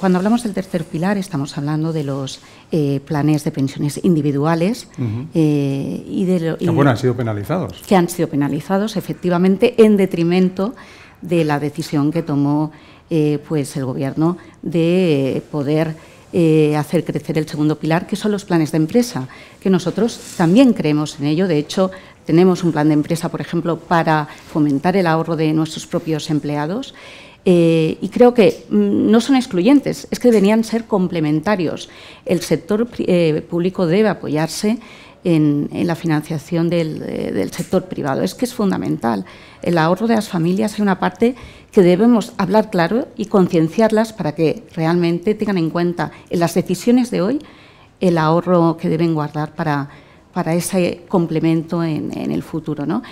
Cuando hablamos del tercer pilar estamos hablando de los eh, planes de pensiones individuales eh, y de han sido penalizados. Que han sido penalizados, efectivamente, en detrimento de la decisión que tomó eh, pues el gobierno de poder hacer crecer el segundo pilar, que son los planes de empresa, que nosotros también creemos en ello. De hecho, tenemos un plan de empresa, por ejemplo, para fomentar el ahorro de nuestros propios empleados. Eh, y creo que mm, no son excluyentes, es que deberían ser complementarios. El sector eh, público debe apoyarse en, la financiación eh, del, sector privado. Es que es fundamental. El ahorro de las familias es una parte que debemos hablar claro y concienciarlas para que realmente tengan en cuenta en las decisiones de hoy el ahorro que deben guardar para, ese complemento en, en el futuro. ¿no?